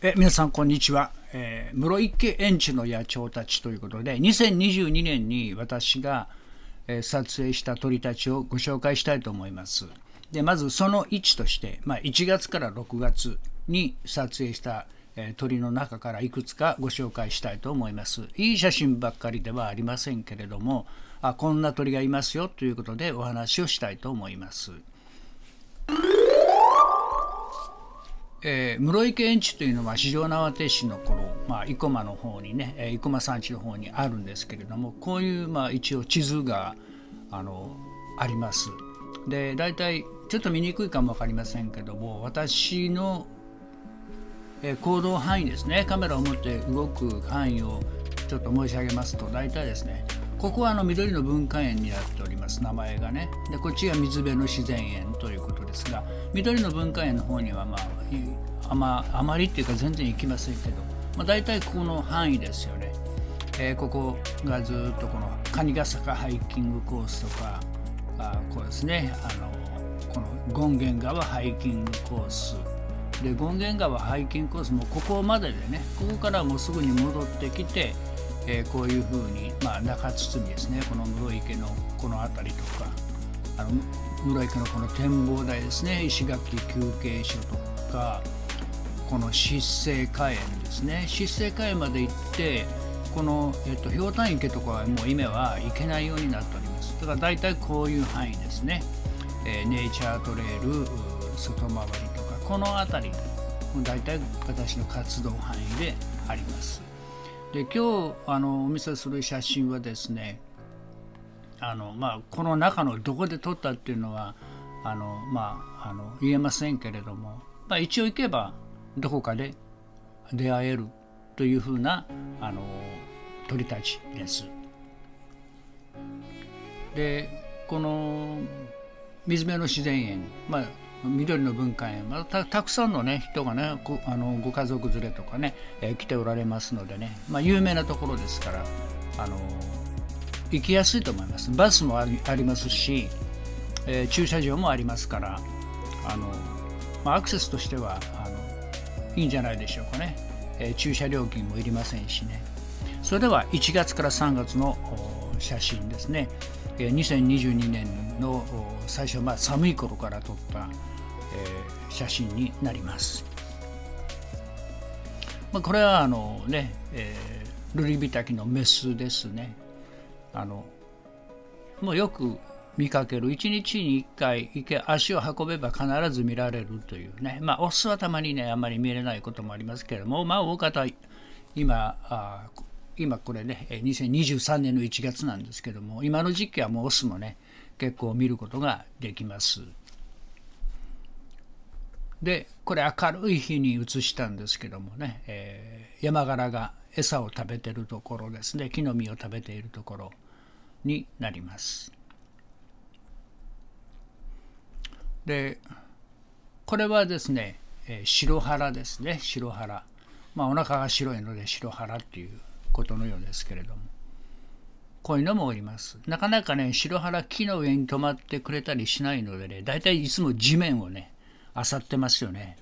え皆さん、こんにちは。えー、室池園地の野鳥たちということで、2022年に私が、えー、撮影した鳥たちをご紹介したいと思います。で、まずその位置として、まあ、1月から6月に撮影した、えー、鳥の中からいくつかご紹介したいと思います。いい写真ばっかりではありませんけれども、あ、こんな鳥がいますよということでお話をしたいと思います。えー、室井園地というのは四条畷市の頃、まあ、生駒の方にね、えー、生駒山地の方にあるんですけれどもこういう、まあ、一応地図があのあります。で大体ちょっと見にくいかも分かりませんけども私の、えー、行動範囲ですねカメラを持って動く範囲をちょっと申し上げますと大体ですねここはあの緑の文化園になっております名前がねでこっちが水辺の自然園ということですが緑の文化園の方にはまああまあまりっていうか全然行きませんけど、まあ、大体この範囲ですよね、えー、ここがずっとこの蟹ヶ坂ハイキングコースとかあこうですねあのこの権現川ハイキングコースで権現川ハイキングコースもここまででねここからもうすぐに戻ってきて、えー、こういうふうに、まあ、中堤ですねこの室池のこの辺りとかあの室井家のこの展望台ですね石垣休憩所とか。かこの湿性肝炎ですね湿性火炎まで行ってこの、えっと、氷炭池とかはもう今は行けないようになっておりますだから大体こういう範囲ですね、えー、ネイチャートレール外回りとかこの辺り大体私の活動範囲でありますで今日あのお見せする写真はですねあの、まあ、この中のどこで撮ったっていうのはあの、まあ、あの言えませんけれどもまあ、一応行けばどこかで出会えるというふうなあの鳥たちです。でこの水辺の自然園、まあ、緑の文化園、またたくさんの、ね、人がねごあのご家族連れとかね、えー、来ておられますのでね、まあ、有名なところですからあの行きやすいと思いますバスもありますし、えー、駐車場もありますからあのまあ、アクセスとしてはあのいいんじゃないでしょうかね、えー、駐車料金もいりませんしねそれでは1月から3月の写真ですね、えー、2022年の最初、まあ、寒い頃から撮った、えー、写真になります、まあ、これはあのね、えー、ルリビタキのメスですねあのもうよく見かける1日に1回池足を運べば必ず見られるというねまあオスはたまにねあんまり見れないこともありますけれどもまあ大方今あ今これね2023年の1月なんですけども今の時期はもうオスもね結構見ることができます。でこれ明るい日に移したんですけどもね、えー、山柄が餌を食べてるところですね木の実を食べているところになります。でこれはですね、えー、白腹ですね白腹まあお腹が白いので白腹っていうことのようですけれどもこういうのもおりますなかなかね白腹木の上に止まってくれたりしないのでね大体いつも地面をね漁ってますよね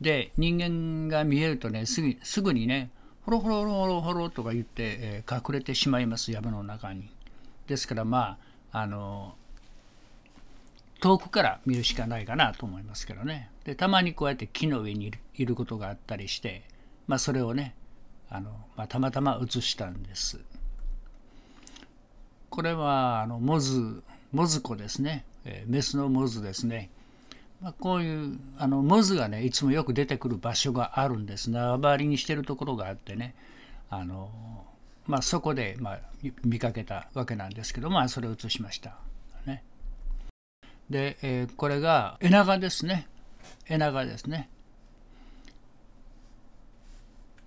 で人間が見えるとねすぐすぐにねほろほろほろほろとか言って、えー、隠れてしまいます山の中にですからまああの遠くから見るしかないかなと思いますけどね。で、たまにこうやって木の上にいることがあったりして、まあ、それをね、あのまあ、たまたま映したんです。これはあのモズ、モズ子ですね。えー、メスのモズですね。まあ、こういうあのモズがね、いつもよく出てくる場所があるんです。縄張りにしてるところがあってね。あのまあ、そこで、ま見かけたわけなんですけど、まあ、それを映しました。ねで、えー、これがエナガですね。エナガですね。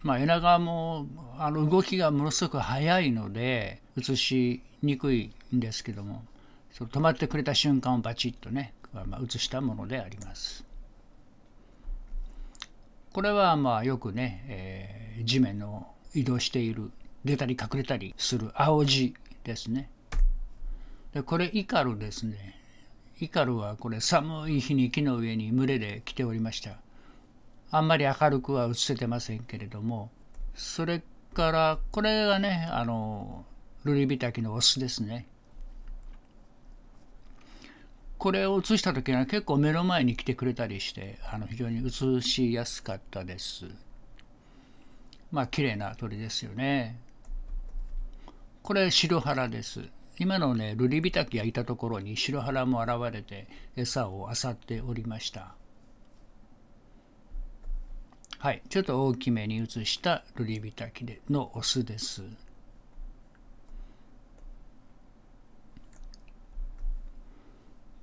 まあ、エナガもあの動きがものすごく速いので映しにくいんですけどもその止まってくれた瞬間をバチッとね、まあ、映したものであります。これはまあよくね、えー、地面の移動している出たり隠れたりする青地ですね。でこれイカルですねイカルはこれ寒い日に木の上に群れで来ておりました。あんまり明るくは映せてませんけれども、それからこれがね、あの、ルリビタキのオスですね。これを映した時は結構目の前に来てくれたりしてあの非常に映しやすかったですまあ綺麗な鳥ですよねこれ白原です今のねルリビタキがいたところにシロハラも現れて餌を漁っておりましたはいちょっと大きめに移したルリビタキのオスです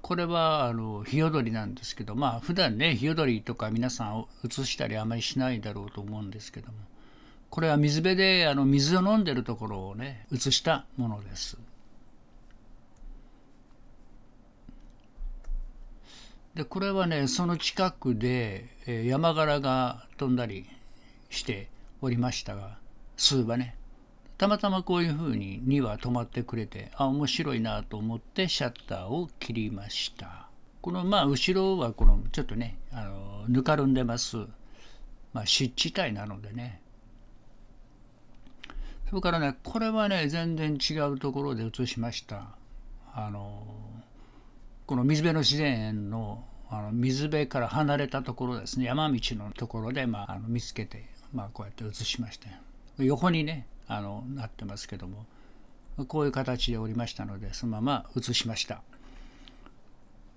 これはあのヒヨドリなんですけどまあ普段ねヒヨドリとか皆さん移したりあまりしないだろうと思うんですけどもこれは水辺であの水を飲んでるところをね移したものです。でこれはねその近くで山柄が飛んだりしておりましたが数羽ねたまたまこういうふうに2羽止まってくれてあ面白いなと思ってシャッターを切りましたこのまあ後ろはこのちょっとねあのぬかるんでますまあ、湿地帯なのでねそれからねこれはね全然違うところで写しましたあのこの水辺の自然園のあの水辺から離れたところですね山道のところで、まあ、あの見つけて、まあ、こうやって写しまして横にねあのなってますけどもこういう形でおりましたのでそのまま写しました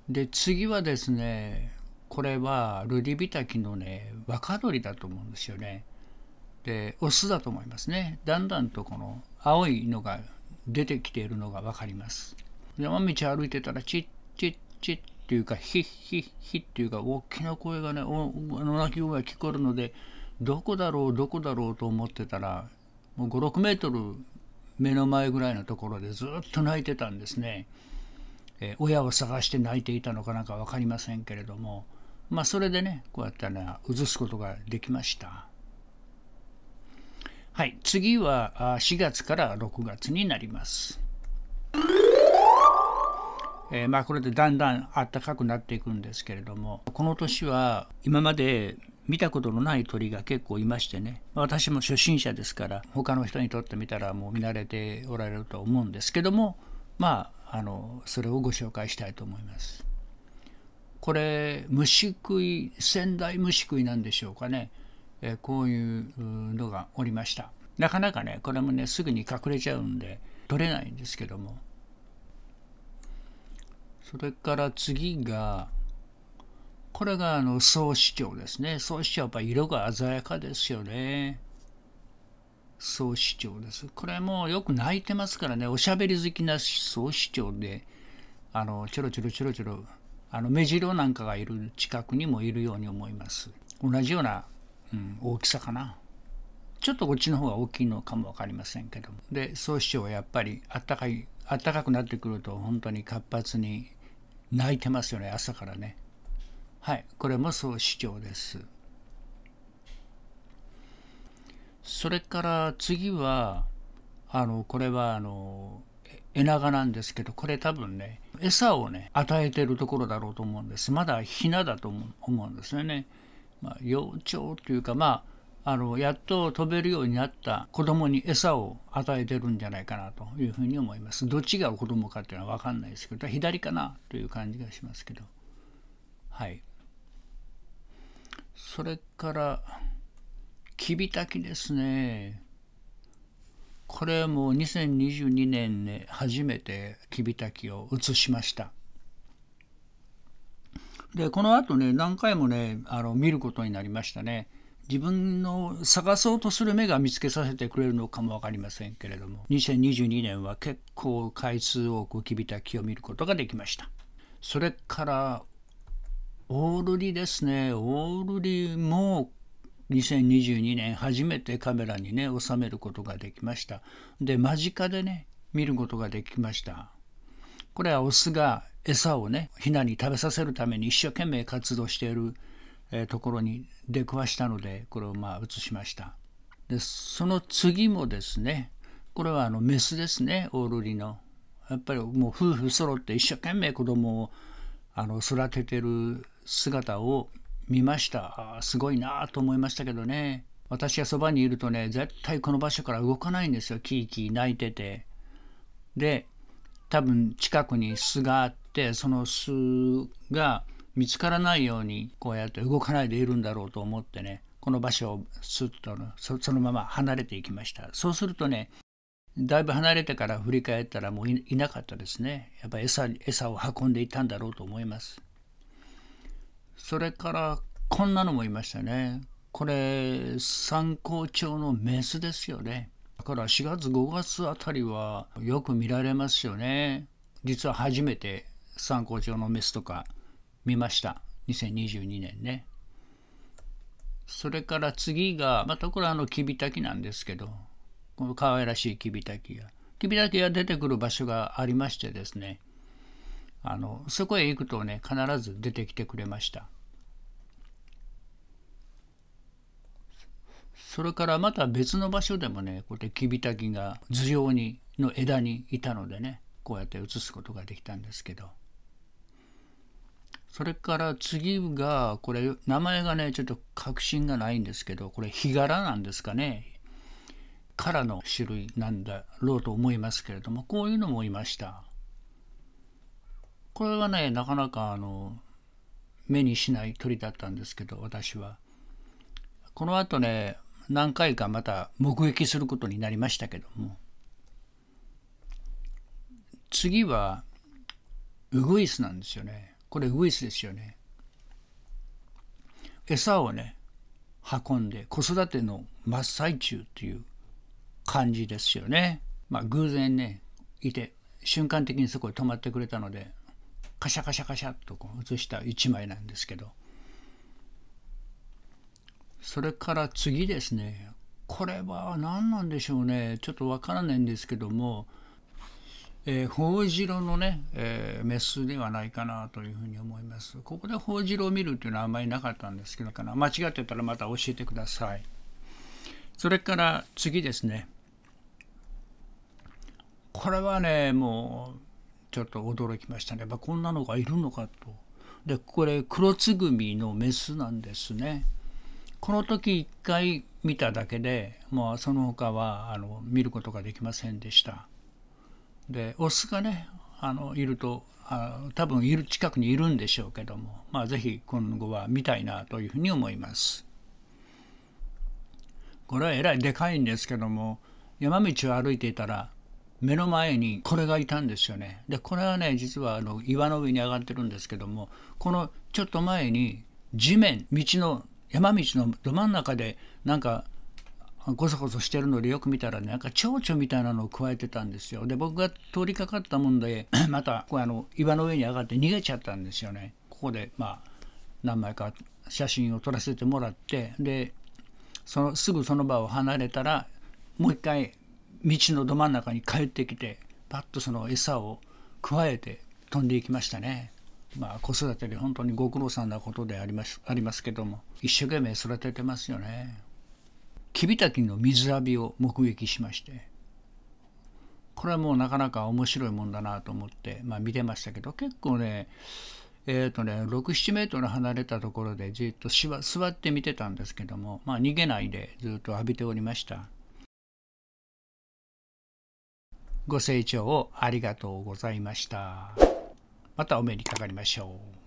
で次はですねこれはルリビタキのね若鳥だと思うんですよねでオスだと思いますねだんだんとこの青いのが出てきているのが分かります山道歩いてたらちっチッチッっていうか、ヒッヒッヒッっていうか、大きな声がね、おあの鳴き声が聞こえるので、どこだろう、どこだろうと思ってたら、もう5、6メートル目の前ぐらいのところでずっと泣いてたんですね。えー、親を探して泣いていたのかなんか分かりませんけれども、まあ、それでね、こうやってね、移すことができました。はい、次は4月から6月になります。えー、まあこれでだんだん暖かくなっていくんですけれどもこの年は今まで見たことのない鳥が結構いましてね私も初心者ですから他の人にとってみたらもう見慣れておられると思うんですけどもまああのそれをご紹介したいと思います。これ虫食い仙台虫食いなんでしょうかね、えー、こういうのがおりましたなかなかねこれもねすぐに隠れちゃうんで取れないんですけどもそれから次が、これがあの総市長ですね。総市長やっぱ色が鮮やかですよね。総市長です。これもよく泣いてますからね、おしゃべり好きな総市長で、あの、ちょろちょろちょろちょろ、あの、目白なんかがいる近くにもいるように思います。同じような、うん、大きさかな。ちょっとこっちの方が大きいのかも分かりませんけども。で、総市長はやっぱりあったかい、あったかくなってくると本当に活発に泣いてますよね、朝からね。はい、これもそう主張です。それから次は、あの、これはあの、エナガなんですけど、これ多分ね、餌をね、与えてるところだろうと思うんです。まだヒナだと思うんですよね。まあ、幼鳥というか、まあ、あのやっと飛べるようになった子供に餌を与えてるんじゃないかなというふうに思いますどっちが子供かっていうのは分かんないですけど左かなという感じがしますけどはいそれからキビタキですねこれもう2022年ね初めてキビタキを移しましたでこの後ね何回もねあの見ることになりましたね自分の探そうとする目が見つけさせてくれるのかも分かりませんけれども2022年は結構回数多くきびた木を見ることができましたそれからオールリですねオールリも2022年初めてカメラにね収めることができましたで間近でね見ることができましたこれはオスが餌をねヒナに食べさせるために一生懸命活動しているえところに出くわしたのでこれをまあ移しましたでその次もですねこれはあのメスですねオールリのやっぱりもう夫婦揃って一生懸命子供をあの育ててる姿を見ましたあすごいなと思いましたけどね私がそばにいるとね絶対この場所から動かないんですよキーキー泣いててで多分近くに巣があってその巣が見つからないようにこうやって動かないでいるんだろうと思ってねこの場所をスッとそのまま離れていきましたそうするとねだいぶ離れてから振り返ったらもういなかったですねやっぱ餌餌を運んでいたんだろうと思いますそれからこんなのもいましたねこれ参考町のメスですよねだから4月5月あたりはよく見られますよね実は初めて参考町のメスとか見ました。2022年ね。それから次が、またこれはあの、キビタキなんですけど、この可愛らしいキビタキが。キビタキが出てくる場所がありましてですね、あの、そこへ行くとね、必ず出てきてくれました。それからまた別の場所でもね、こうやってキビタキが頭上にの枝にいたのでね、こうやって写すことができたんですけど。それから次が、これ、名前がね、ちょっと確信がないんですけど、これ、ヒガラなんですかね。からの種類なんだろうと思いますけれども、こういうのもいました。これはね、なかなかあの、目にしない鳥だったんですけど、私は。この後ね、何回かまた目撃することになりましたけども。次は、ウグイスなんですよね。これウイスですよね。餌をね、運んで子育ての真っ最中という感じですよね。まあ偶然ね、いて瞬間的にそこへ止まってくれたので、カシャカシャカシャっとこう写した一枚なんですけど。それから次ですね、これは何なんでしょうね、ちょっとわからないんですけども、えー、ホのね、えー、メスではないかなというふうに思います。ここでホオジロを見るというのはあまりなかったんですけどかな。間違ってたらまた教えてください。それから次ですね。これはね、もうちょっと驚きましたね。やっぱこんなのがいるのかと。で、これ、黒つぐみのメスなんですね。この時一回見ただけで、もうその他はあの見ることができませんでした。でオスがねあのいるとあ多分いる近くにいるんでしょうけども、まあ、ぜ今後は見たいなというふうに思います。これはえらいでかいんですけども山道を歩いていたら目の前にこれがいたんですよね。でこれはね実はあの岩の上に上がってるんですけどもこのちょっと前に地面道の山道のど真ん中でなんかごそごそしてるのでよく見たらねなんか蝶々みたいなのを加えてたんですよで僕が通りかかったもんで またこうあの岩の上に上がって逃げちゃったんですよねここでまあ何枚か写真を撮らせてもらってでそのすぐその場を離れたらもう一回道のど真ん中に帰ってきてパッとその餌を加えて飛んでいきましたね。まあ、子育てで本当にご苦労さんなことでありますありますけども一生懸命育ててますよね。キビタキの水浴びを目撃しましてこれはもうなかなか面白いもんだなと思って、まあ、見てましたけど結構ねえーとね、67メートル離れたところでじっとしわ座って見てたんですけども、まあ、逃げないでずっと浴びておりましたご清聴をありがとうございましたまたお目にかかりましょう